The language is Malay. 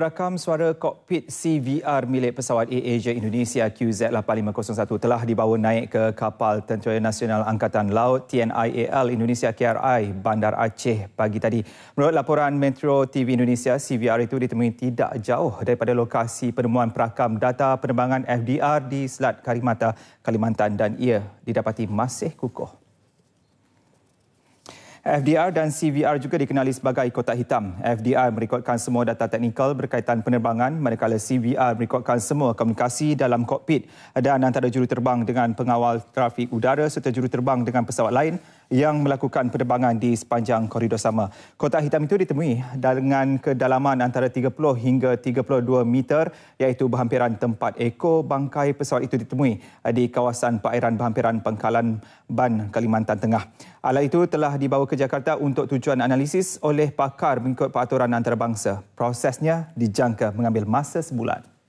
Perakam suara kokpit CVR milik pesawat AirAsia Indonesia QZ8501 telah dibawa naik ke kapal Tentera Nasional Angkatan Laut TNIAL Indonesia KRI Bandar Aceh pagi tadi. Menurut laporan Metro TV Indonesia, CVR itu ditemui tidak jauh daripada lokasi penemuan perakam data penerbangan FDR di Selat Karimata, Kalimantan dan ia didapati masih kukuh. FDR dan CVR juga dikenali sebagai kotak hitam. FDR merekodkan semua data teknikal berkaitan penerbangan, manakala CVR merekodkan semua komunikasi dalam kokpit dan antara juruterbang dengan pengawal trafik udara serta juruterbang dengan pesawat lain yang melakukan penerbangan di sepanjang koridor sama. Kotak hitam itu ditemui dengan kedalaman antara 30 hingga 32 meter iaitu berhampiran tempat ekor bangkai pesawat itu ditemui eh, di kawasan perairan berhampiran pangkalan Ban, Kalimantan Tengah. Alat itu telah dibawa ke Jakarta untuk tujuan analisis oleh pakar mengikut peraturan antarabangsa. Prosesnya dijangka mengambil masa sebulan.